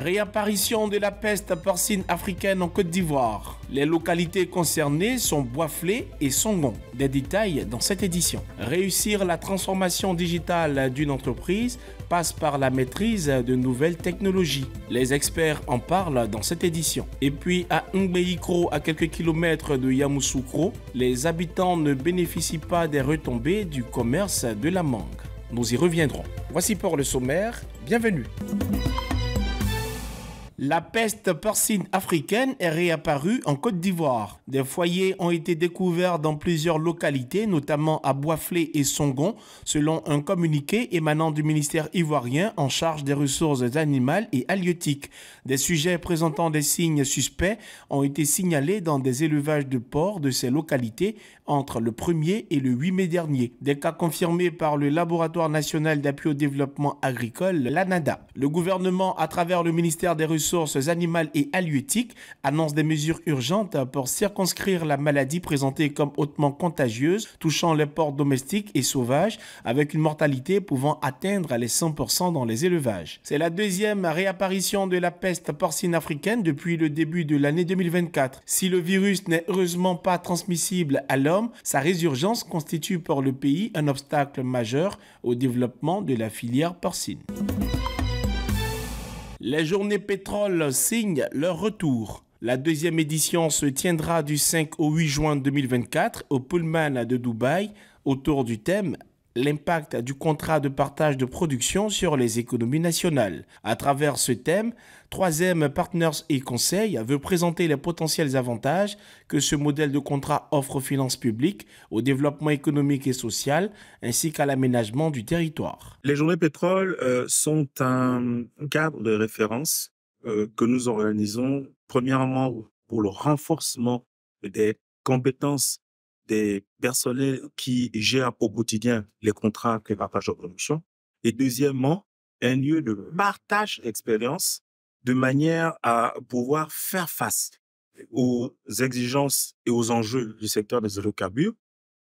Réapparition de la peste porcine africaine en Côte d'Ivoire. Les localités concernées sont boiflées et Songon. Des détails dans cette édition. Réussir la transformation digitale d'une entreprise passe par la maîtrise de nouvelles technologies. Les experts en parlent dans cette édition. Et puis à Ngbeikro, à quelques kilomètres de Yamoussoukro, les habitants ne bénéficient pas des retombées du commerce de la mangue. Nous y reviendrons. Voici pour le sommaire. Bienvenue. La peste porcine africaine est réapparue en Côte d'Ivoire. Des foyers ont été découverts dans plusieurs localités, notamment à Boiflé et Songon, selon un communiqué émanant du ministère ivoirien en charge des ressources animales et halieutiques. Des sujets présentant des signes suspects ont été signalés dans des élevages de porcs de ces localités entre le 1er et le 8 mai dernier. Des cas confirmés par le Laboratoire national d'appui au développement agricole, l'ANADA. Le gouvernement, à travers le ministère des ressources ressources animales et halieutiques annoncent des mesures urgentes pour circonscrire la maladie présentée comme hautement contagieuse, touchant les ports domestiques et sauvages, avec une mortalité pouvant atteindre les 100% dans les élevages. C'est la deuxième réapparition de la peste porcine africaine depuis le début de l'année 2024. Si le virus n'est heureusement pas transmissible à l'homme, sa résurgence constitue pour le pays un obstacle majeur au développement de la filière porcine. Les journées pétrole signent leur retour. La deuxième édition se tiendra du 5 au 8 juin 2024 au Pullman de Dubaï autour du thème l'impact du contrat de partage de production sur les économies nationales. À travers ce thème, 3M Partners et Conseil veut présenter les potentiels avantages que ce modèle de contrat offre aux finances publiques, au développement économique et social, ainsi qu'à l'aménagement du territoire. Les journées pétrole euh, sont un cadre de référence euh, que nous organisons, premièrement, pour le renforcement des compétences des personnels qui gèrent au quotidien les contrats de partage de production. Et deuxièmement, un lieu de partage d'expérience de manière à pouvoir faire face aux exigences et aux enjeux du secteur des hydrocarbures,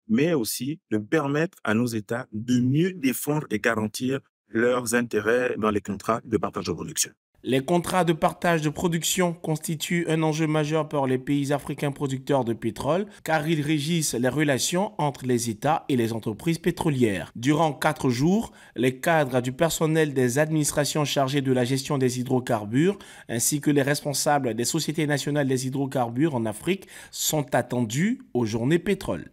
mais aussi de permettre à nos États de mieux défendre et garantir leurs intérêts dans les contrats de partage de production. Les contrats de partage de production constituent un enjeu majeur pour les pays africains producteurs de pétrole car ils régissent les relations entre les États et les entreprises pétrolières. Durant quatre jours, les cadres du personnel des administrations chargées de la gestion des hydrocarbures ainsi que les responsables des sociétés nationales des hydrocarbures en Afrique sont attendus aux journées pétrole.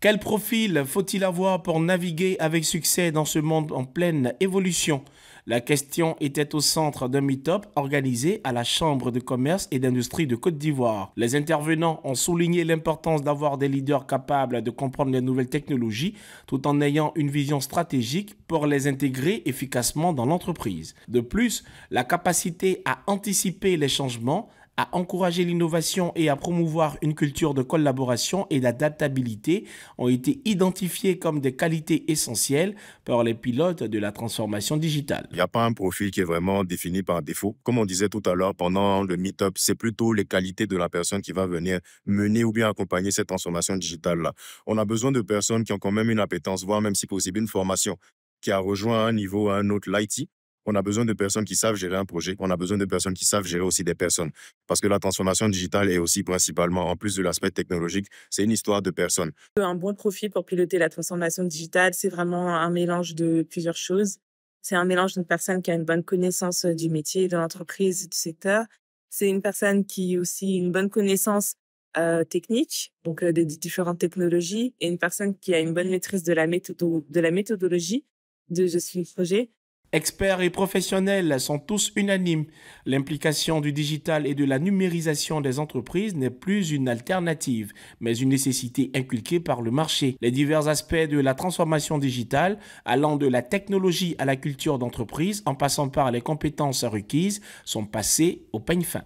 Quel profil faut-il avoir pour naviguer avec succès dans ce monde en pleine évolution la question était au centre d'un meet-up organisé à la Chambre de commerce et d'industrie de Côte d'Ivoire. Les intervenants ont souligné l'importance d'avoir des leaders capables de comprendre les nouvelles technologies tout en ayant une vision stratégique pour les intégrer efficacement dans l'entreprise. De plus, la capacité à anticiper les changements à encourager l'innovation et à promouvoir une culture de collaboration et d'adaptabilité ont été identifiés comme des qualités essentielles par les pilotes de la transformation digitale. Il n'y a pas un profil qui est vraiment défini par défaut. Comme on disait tout à l'heure pendant le meet-up, c'est plutôt les qualités de la personne qui va venir mener ou bien accompagner cette transformation digitale-là. On a besoin de personnes qui ont quand même une appétence, voire même si possible une formation qui a rejoint un niveau à un autre l'IT, on a besoin de personnes qui savent gérer un projet. On a besoin de personnes qui savent gérer aussi des personnes. Parce que la transformation digitale est aussi principalement, en plus de l'aspect technologique, c'est une histoire de personnes. Un bon profil pour piloter la transformation digitale, c'est vraiment un mélange de plusieurs choses. C'est un mélange d'une personne qui a une bonne connaissance euh, du métier, de l'entreprise, du secteur. C'est une personne qui a aussi une bonne connaissance euh, technique, donc euh, des différentes technologies, et une personne qui a une bonne maîtrise de la, de la méthodologie de gestion de projet Experts et professionnels sont tous unanimes. L'implication du digital et de la numérisation des entreprises n'est plus une alternative, mais une nécessité inculquée par le marché. Les divers aspects de la transformation digitale, allant de la technologie à la culture d'entreprise, en passant par les compétences requises, sont passés au peigne fin.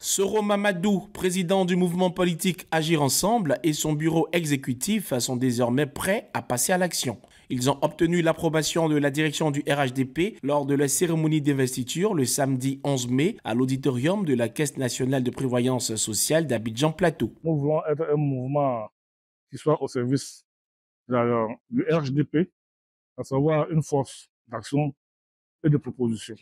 Soro Mamadou, président du mouvement politique Agir Ensemble et son bureau exécutif sont désormais prêts à passer à l'action. Ils ont obtenu l'approbation de la direction du RHDP lors de la cérémonie d'investiture le samedi 11 mai à l'auditorium de la Caisse nationale de prévoyance sociale d'Abidjan Plateau. Nous voulons être un mouvement qui soit au service du RHDP, à savoir une force d'action et de proposition.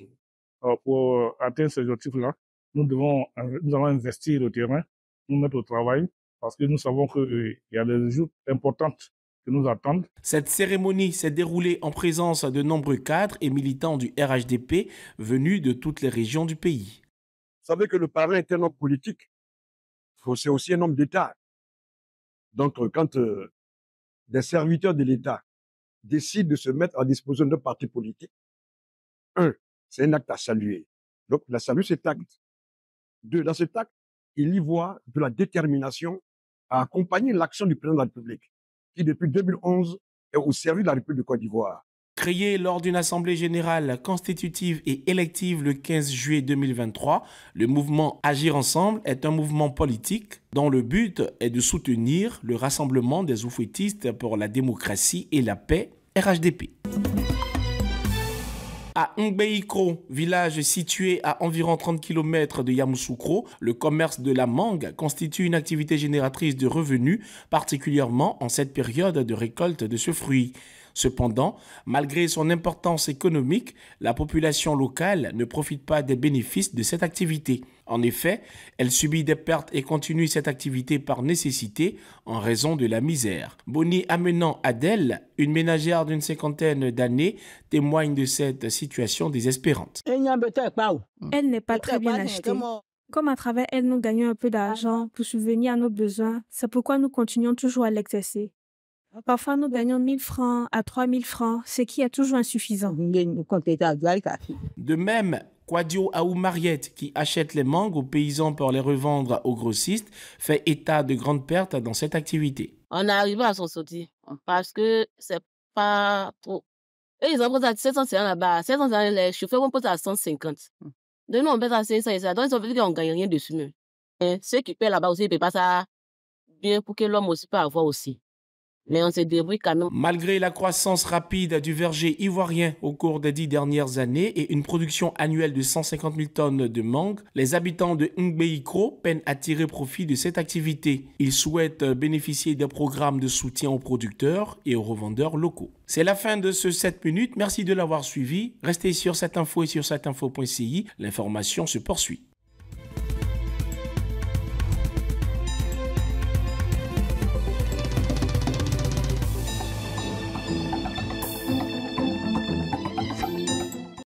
Alors pour euh, atteindre ces objectifs-là, nous devons, nous allons investir le terrain, nous mettre au travail, parce que nous savons qu'il y a des jours importantes nous attendent. Cette cérémonie s'est déroulée en présence de nombreux cadres et militants du RHDP venus de toutes les régions du pays. Vous savez que le parrain est un homme politique. C'est aussi un homme d'État. Donc, euh, quand euh, des serviteurs de l'État décident de se mettre à disposition d'un parti politique, un, c'est un acte à saluer. Donc, la salue cet acte. Deux, dans cet acte, il y voit de la détermination à accompagner l'action du président de la République qui, depuis 2011, est au service de la République de Côte d'Ivoire. Créé lors d'une assemblée générale constitutive et élective le 15 juillet 2023, le mouvement Agir ensemble est un mouvement politique dont le but est de soutenir le rassemblement des oufouettistes pour la démocratie et la paix, RHDP. À Ngbeikro, village situé à environ 30 km de Yamoussoukro, le commerce de la mangue constitue une activité génératrice de revenus, particulièrement en cette période de récolte de ce fruit. Cependant, malgré son importance économique, la population locale ne profite pas des bénéfices de cette activité. En effet, elle subit des pertes et continue cette activité par nécessité en raison de la misère. Bonnie amenant Adèle, une ménagère d'une cinquantaine d'années, témoigne de cette situation désespérante. Elle n'est pas très bien achetée. Comme à travers elle, nous gagnons un peu d'argent pour subvenir à nos besoins, c'est pourquoi nous continuons toujours à l'exercer. Parfois, nous gagnons 1 000 francs à 3 000 francs, ce qui est toujours insuffisant. De même, Quadio Aou Mariette, qui achète les mangues aux paysans pour les revendre aux grossistes, fait état de grandes pertes dans cette activité. On arrive à s'en sortir parce que c'est pas trop. Et ils ont posé à 750 là-bas. 750, les chauffeurs ont posé à 150. De nous, on pèse à 500 Donc, ils ont fait qu'on ne gagne rien dessus. ceux qui paient là-bas aussi, ils ne paient pas ça bien pour que l'homme aussi puisse avoir aussi mais on se débrouille Malgré la croissance rapide du verger ivoirien au cours des dix dernières années et une production annuelle de 150 000 tonnes de mangue, les habitants de Ngbeikro peinent à tirer profit de cette activité. Ils souhaitent bénéficier d'un programme de soutien aux producteurs et aux revendeurs locaux. C'est la fin de ce 7 minutes. Merci de l'avoir suivi. Restez sur cette info et sur cette info.ci. L'information se poursuit.